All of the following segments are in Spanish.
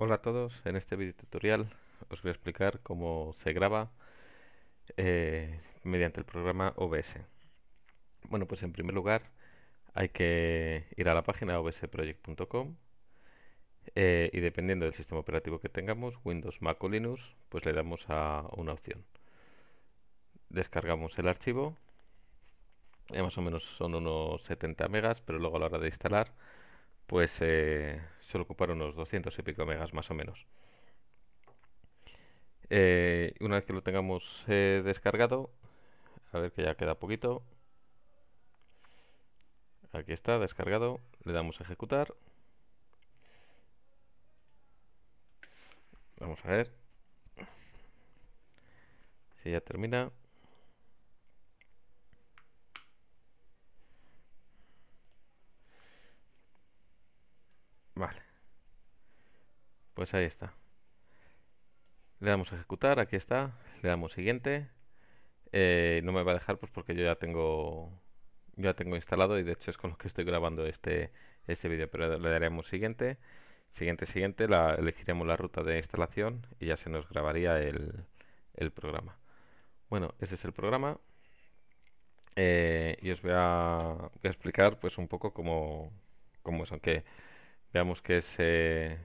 Hola a todos, en este video tutorial os voy a explicar cómo se graba eh, mediante el programa OBS. Bueno, pues en primer lugar hay que ir a la página obsproject.com eh, y dependiendo del sistema operativo que tengamos, Windows, Mac o Linux, pues le damos a una opción. Descargamos el archivo, eh, más o menos son unos 70 megas, pero luego a la hora de instalar pues eh, suele ocupar unos 200 y pico megas más o menos. Eh, una vez que lo tengamos eh, descargado, a ver que ya queda poquito. Aquí está, descargado. Le damos a ejecutar. Vamos a ver si ya termina. Vale. Pues ahí está. Le damos a ejecutar, aquí está. Le damos siguiente. Eh, no me va a dejar pues porque yo ya tengo yo ya tengo instalado y de hecho es con lo que estoy grabando este este vídeo, pero le daremos siguiente. Siguiente, siguiente, la, elegiremos la ruta de instalación y ya se nos grabaría el, programa. Bueno, ese es el programa. Eh, y os voy a, explicar pues un poco cómo, cómo es, aunque veamos que se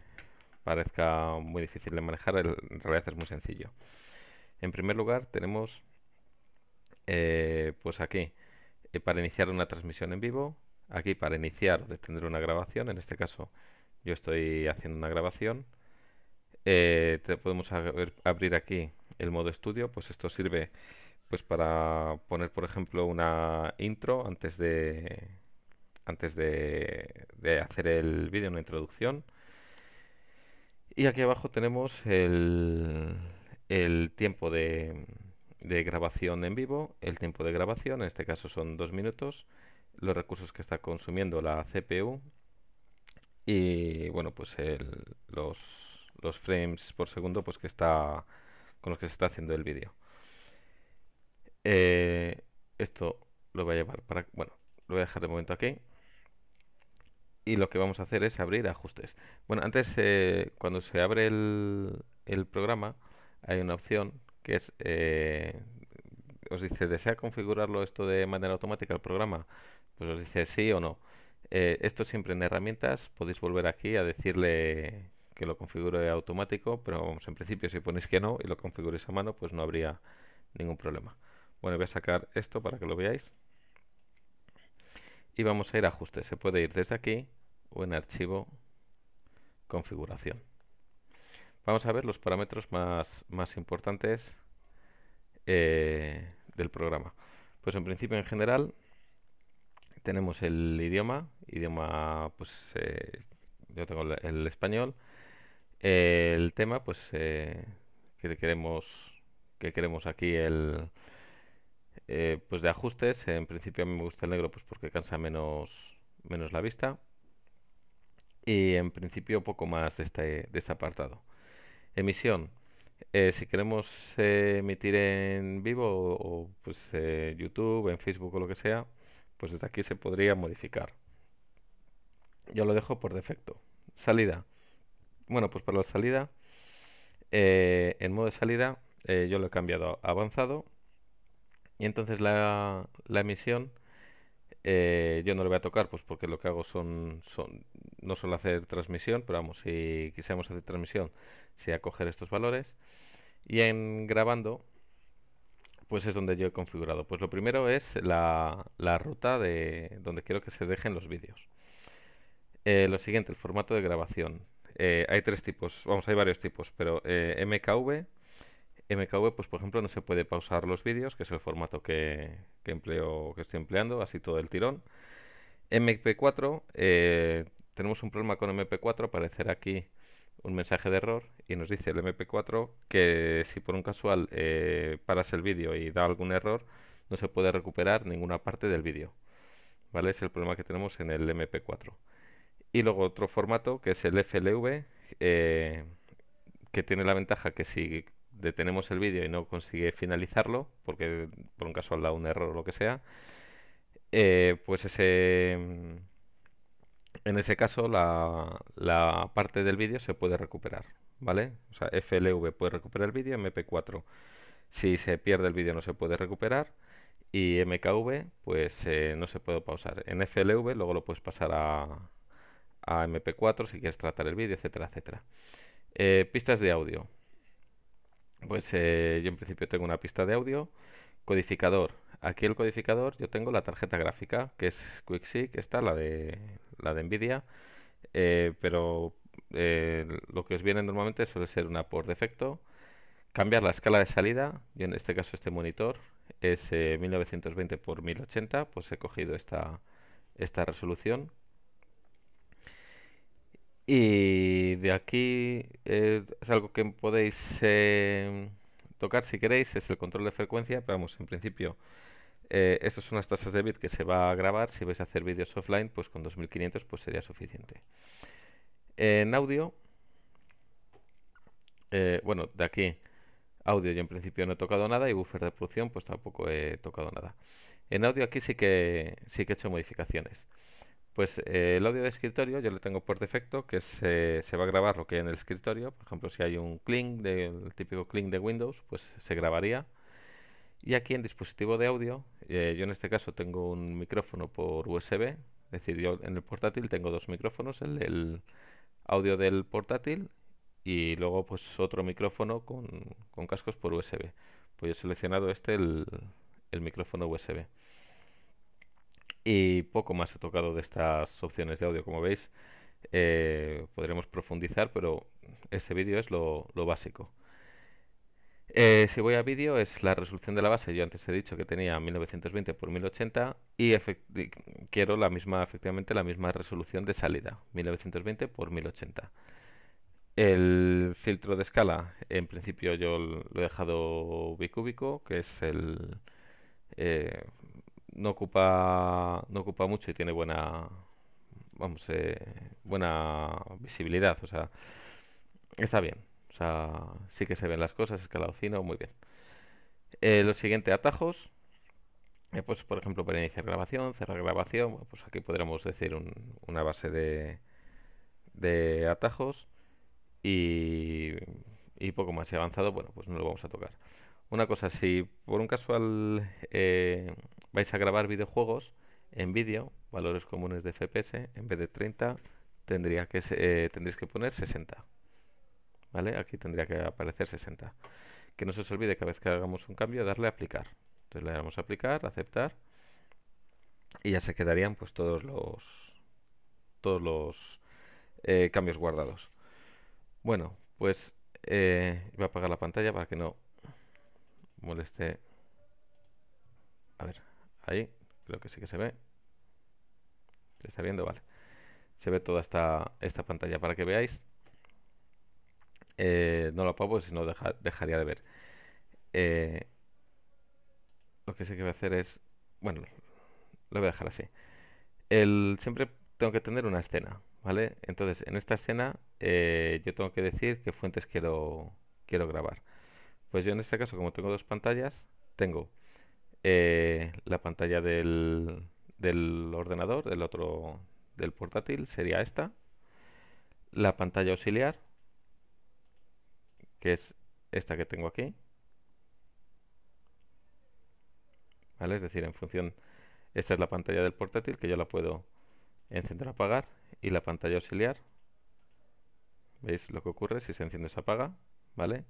parezca muy difícil de manejar, en realidad es muy sencillo. En primer lugar tenemos eh, pues aquí eh, para iniciar una transmisión en vivo, aquí para iniciar o detener una grabación, en este caso yo estoy haciendo una grabación, eh, te podemos abrir aquí el modo estudio, pues esto sirve pues para poner por ejemplo una intro antes de antes de, hacer el vídeo, una introducción. Y aquí abajo tenemos el, tiempo de, grabación en vivo, el tiempo de grabación, en este caso son dos minutos, los recursos que está consumiendo la CPU y bueno pues los, frames por segundo pues que está con los que se está haciendo el vídeo. Eh, esto lo voy a llevar para bueno lo voy a dejar de momento aquí y lo que vamos a hacer es abrir ajustes. Bueno, antes eh, cuando se abre el, programa hay una opción que es, eh, os dice, ¿desea configurarlo esto de manera automática el programa? Pues os dice sí o no. Eh, esto siempre en herramientas, podéis volver aquí a decirle que lo configure automático, pero vamos, en principio si ponéis que no y lo configuréis a mano, pues no habría ningún problema. Bueno, voy a sacar esto para que lo veáis y vamos a ir a ajustes. Se puede ir desde aquí o en archivo configuración. Vamos a ver los parámetros más, más importantes eh, del programa. Pues en principio, en general, tenemos el idioma, idioma, pues eh, yo tengo el, español, eh, el tema, pues que queremos que queremos aquí el, eh, pues de ajustes, en principio a mí me gusta el negro pues porque cansa menos, menos la vista. Y en principio poco más de este, este apartado. Emisión. Eh, si queremos eh, emitir en vivo o, pues, YouTube, en Facebook o lo que sea, pues desde aquí se podría modificar. Yo lo dejo por defecto. Salida. Bueno, pues para la salida, en modo de salida yo lo he cambiado a avanzado y entonces la, emisión eh, yo no le voy a tocar, pues porque lo que hago son, son no solo hacer transmisión, pero vamos, si quisiéramos hacer transmisión, sea coger estos valores. Y en grabando, pues es donde yo he configurado. Pues lo primero es la, ruta de donde quiero que se dejen los vídeos. Eh, lo siguiente, el formato de grabación. Eh, hay tres tipos, vamos, hay varios tipos, pero MKV, MKV, pues por ejemplo, no se puede pausar los vídeos, que es el formato que, empleo, que estoy empleando, así todo el tirón. MP4, eh, tenemos un problema con MP4, aparecerá aquí un mensaje de error y nos dice el MP4 que si por un casual eh, paras el vídeo y da algún error, no se puede recuperar ninguna parte del vídeo. ¿Vale? Es el problema que tenemos en el MP4. Y luego otro formato que es el FLV, eh, que tiene la ventaja que si detenemos el vídeo y no consigue finalizarlo, porque por un caso ha dado un error o lo que sea, eh, pues ese, mm, en ese caso la, parte del vídeo se puede recuperar, ¿vale? O sea, FLV puede recuperar el vídeo, MP4 si se pierde el vídeo no se puede recuperar y MKV pues eh, no se puede pausar. En FLV luego lo puedes pasar a, a MP4 si quieres tratar el vídeo, etcétera, etcétera. Eh, pistas de audio. Pues eh, yo en principio tengo una pista de audio, codificador. Aquí el codificador yo tengo la tarjeta gráfica, que es QuickSeek, esta, la de, la de NVIDIA, eh, pero eh, lo que os viene normalmente suele ser una por defecto. Cambiar la escala de salida, yo en este caso este monitor es 1920 x 1080, pues he cogido esta, esta resolución y de aquí es algo que podéis eh, tocar si queréis, es el control de frecuencia, pero vamos, en principio eh, estas son las tasas de bit que se va a grabar, si vais a hacer vídeos offline, pues con 2500 pues sería suficiente. En audio, eh, bueno, de aquí audio yo en principio no he tocado nada y buffer de producción pues tampoco he tocado nada. En audio aquí sí que, sí que he hecho modificaciones. Pues eh, el audio de escritorio yo lo tengo por defecto, que se, eh, se va a grabar lo que hay en el escritorio. Por ejemplo, si hay un clink, del típico clink de Windows, pues se grabaría. Y aquí en dispositivo de audio, eh, yo en este caso tengo un micrófono por USB. Es decir, yo en el portátil tengo dos micrófonos, el audio del portátil y luego pues otro micrófono con, cascos por USB. Pues he seleccionado este, el micrófono USB. Y poco más he tocado de estas opciones de audio, como veis. Eh, podremos profundizar, pero este vídeo es lo, básico. Eh, si voy a vídeo es la resolución de la base. Yo antes he dicho que tenía 1920 x 1080 y quiero la misma, efectivamente, la misma resolución de salida, 1920 x 1080. El filtro de escala, en principio yo lo he dejado bicúbico, que es el, eh, no ocupa no ocupa mucho y tiene buena vamos eh, buena visibilidad o sea está bien o sea sí que se ven las cosas escalado fino muy bien eh, los lo siguiente atajos eh, pues por ejemplo para iniciar grabación cerrar grabación pues aquí podríamos decir una base de de atajos y, y poco más avanzado bueno pues no lo vamos a tocar una cosa, si por un casual vais a grabar videojuegos en vídeo, valores comunes de FPS, en vez de 30 tendría que, eh, tendréis que poner 60. ¿Vale? Aquí tendría que aparecer 60. Que no se os olvide cada vez que hagamos un cambio darle a aplicar. Entonces le damos a aplicar, aceptar y ya se quedarían pues todos los todos los eh, cambios guardados. Bueno, pues eh, voy a apagar la pantalla para que no moleste. A ver, Ahí, creo que sí que se ve. ¿Se está viendo? Vale. Se ve toda esta, esta pantalla para que veáis. Eh, no lo apago, si no dejaría de ver. Eh, lo que sí que voy a hacer es... Bueno, lo voy a dejar así. El, siempre tengo que tener una escena, ¿vale? Entonces, en esta escena eh, yo tengo que decir qué fuentes quiero, quiero grabar. Pues yo en este caso, como tengo dos pantallas, tengo eh, la pantalla del, ordenador, del otro, del portátil, sería esta. La pantalla auxiliar, que es esta que tengo aquí. ¿Vale? Es decir, en función, esta es la pantalla del portátil que yo la puedo encender o apagar y la pantalla auxiliar. ¿Veis lo que ocurre si se enciende o se apaga? ¿Vale?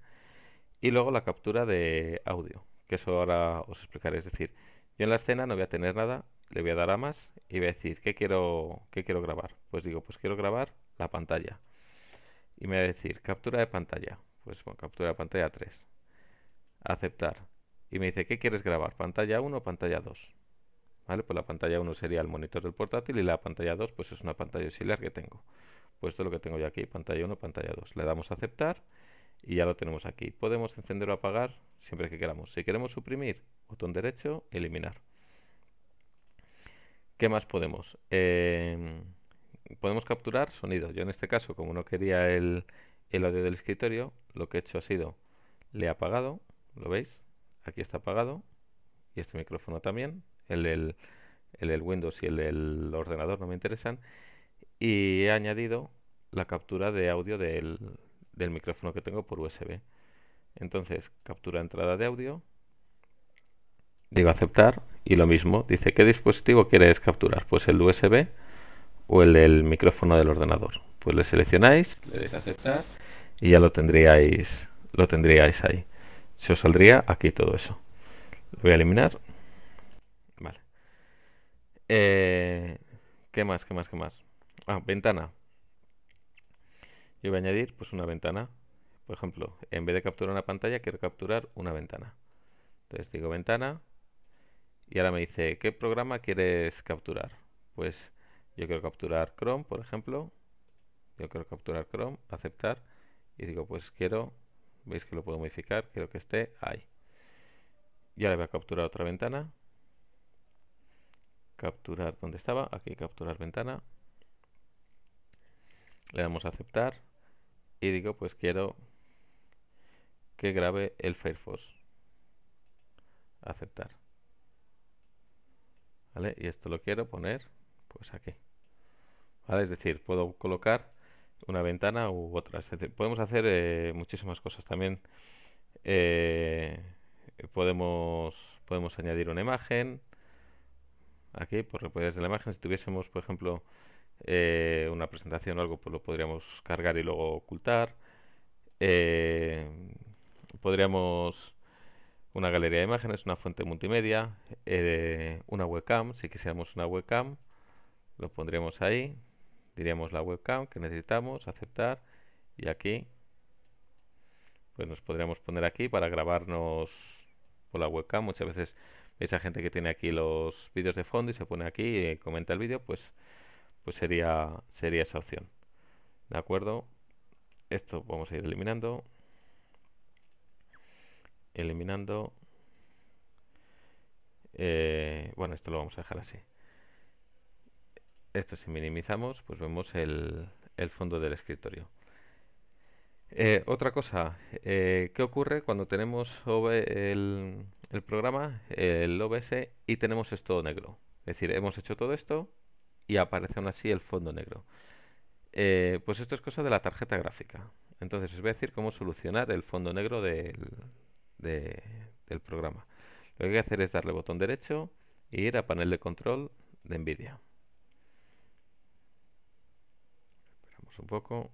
Y luego la captura de audio que eso ahora os explicaré. Es decir, yo en la escena no voy a tener nada, le voy a dar a más y voy a decir, ¿qué quiero, qué quiero grabar? Pues digo, pues quiero grabar la pantalla. Y me va a decir, captura de pantalla. Pues bueno, captura de pantalla 3. Aceptar. Y me dice, ¿qué quieres grabar? ¿Pantalla 1 o pantalla 2? ¿Vale? Pues la pantalla 1 sería el monitor del portátil y la pantalla 2 pues es una pantalla auxiliar que tengo. Pues esto es lo que tengo yo aquí, pantalla 1, pantalla 2. Le damos a aceptar y ya lo tenemos aquí. Podemos encender o apagar siempre que queramos. Si queremos suprimir, botón derecho, eliminar. ¿Qué más podemos? Em, podemos capturar sonido, Yo en este caso, como no quería el, el audio del escritorio, lo que he hecho ha sido, le he apagado, ¿lo veis? Aquí está apagado, y este micrófono también, el del, el Windows y el del ordenador no me interesan, y he añadido la captura de audio del, del micrófono que tengo por USB. Entonces, captura entrada de audio. Digo aceptar y lo mismo. Dice, ¿qué dispositivo quieres capturar? Pues el USB o el micrófono del ordenador. Pues le seleccionáis, le deis aceptar y ya lo tendríais, lo tendríais ahí. Se os saldría aquí todo eso. Lo voy a eliminar. Vale. Eh, ¿Qué más? ¿Qué más? ¿Qué más? Ah, ventana. Yo voy a añadir pues una ventana por ejemplo, en vez de capturar una pantalla, quiero capturar una ventana. Entonces digo ventana y ahora me dice, ¿qué programa quieres capturar? Pues yo quiero capturar Chrome, por ejemplo. Yo quiero capturar Chrome, aceptar. Y digo, pues quiero, veis que lo puedo modificar, quiero que esté ahí. Y ahora voy a capturar otra ventana. Capturar donde estaba, aquí capturar ventana. Le damos a aceptar. Y digo, pues quiero que grabe el Firefox. Aceptar. Y esto lo quiero poner pues aquí. Es decir, puedo colocar una ventana u otra. Podemos hacer eh, muchísimas cosas. También eh, podemos, podemos añadir una imagen. Aquí, por que de la imagen, si tuviésemos, por ejemplo, eh, una presentación o algo, pues lo podríamos cargar y luego ocultar podríamos una galería de imágenes, una fuente multimedia, eh, una webcam, si quisiéramos una webcam, lo pondríamos ahí, diríamos la webcam que necesitamos, aceptar y aquí pues nos podríamos poner aquí para grabarnos por la webcam, muchas veces esa gente que tiene aquí los vídeos de fondo y se pone aquí y eh, comenta el vídeo, pues pues sería sería esa opción. ¿De acuerdo? Esto vamos a ir eliminando eliminando eh, bueno esto lo vamos a dejar así esto si minimizamos pues vemos el, el fondo del escritorio eh, otra cosa eh, ¿qué ocurre cuando tenemos el, el, programa el OBS y tenemos esto negro es decir hemos hecho todo esto y aparece aún así el fondo negro pues esto es cosa de la tarjeta gráfica entonces os voy a decir cómo solucionar el fondo negro del, de, del programa. Lo que voy a hacer es darle botón derecho ...y ir a panel de control de NVIDIA. Esperamos un poco.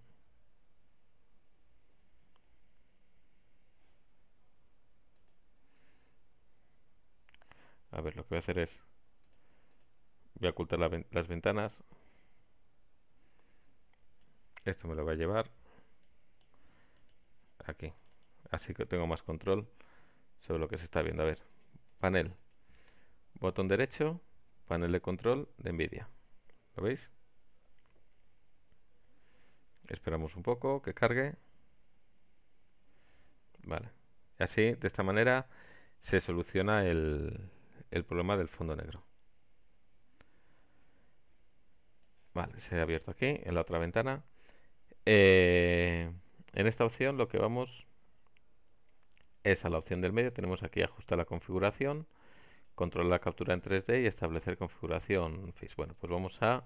A ver, lo que voy a hacer es... Voy a ocultar las ventanas. Esto me lo va a llevar aquí así que tengo más control sobre lo que se está viendo. A ver, panel, botón derecho, panel de control de NVIDIA. ¿Lo veis? Esperamos un poco que cargue. Vale. Así, de esta manera, se soluciona el, problema del fondo negro. Vale, se ha abierto aquí, en la otra ventana. Eh, en esta opción lo que vamos esa la opción del medio. Tenemos aquí ajustar la configuración, controlar la captura en 3D y establecer configuración Bueno, pues vamos a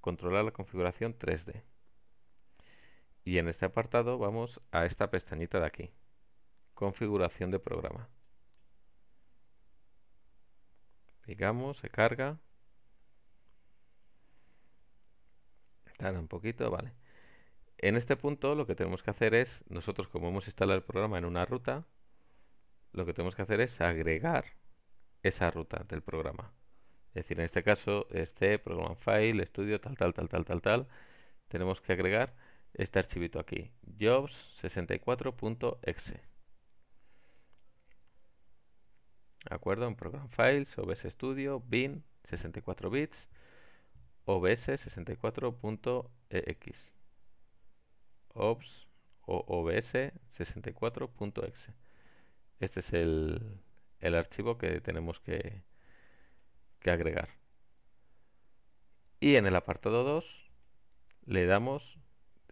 controlar la configuración 3D. Y en este apartado vamos a esta pestañita de aquí. Configuración de programa. Digamos, se carga. Tarda un poquito, vale. En este punto lo que tenemos que hacer es, nosotros como hemos instalado el programa en una ruta, lo que tenemos que hacer es agregar esa ruta del programa. Es decir, en este caso, este program file, estudio, tal, tal, tal, tal, tal, tal, tenemos que agregar este archivito aquí, jobs64.exe. ¿De acuerdo? En program files, OBS Studio, bin, 64 bits, OBS 64exe OBS OBS 64.exe este es el, archivo que tenemos que, agregar. Y en el apartado 2 le damos,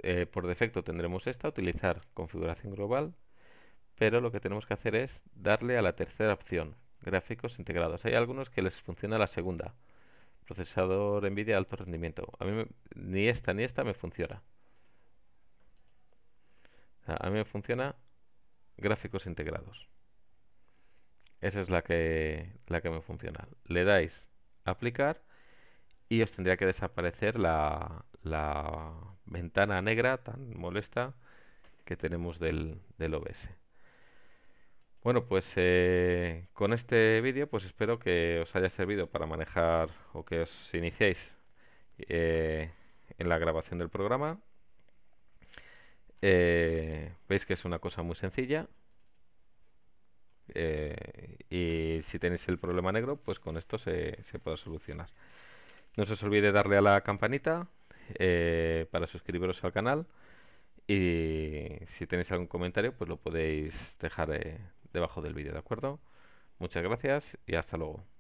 eh, por defecto tendremos esta, utilizar configuración global, pero lo que tenemos que hacer es darle a la tercera opción, gráficos integrados. Hay algunos que les funciona la segunda, procesador NVIDIA alto rendimiento. A mí ni esta ni esta me funciona. A mí me funciona gráficos integrados. Esa es la que, la que me funciona. Le dais aplicar y os tendría que desaparecer la, ventana negra tan molesta que tenemos del, OBS. Bueno, pues eh, con este vídeo pues espero que os haya servido para manejar o que os iniciéis eh, en la grabación del programa. Eh, veis que es una cosa muy sencilla. Eh, y si tenéis el problema negro, pues con esto se, puede solucionar. No se os olvide darle a la campanita eh, para suscribiros al canal. Y si tenéis algún comentario, pues lo podéis dejar eh, debajo del vídeo, ¿de acuerdo? Muchas gracias y hasta luego.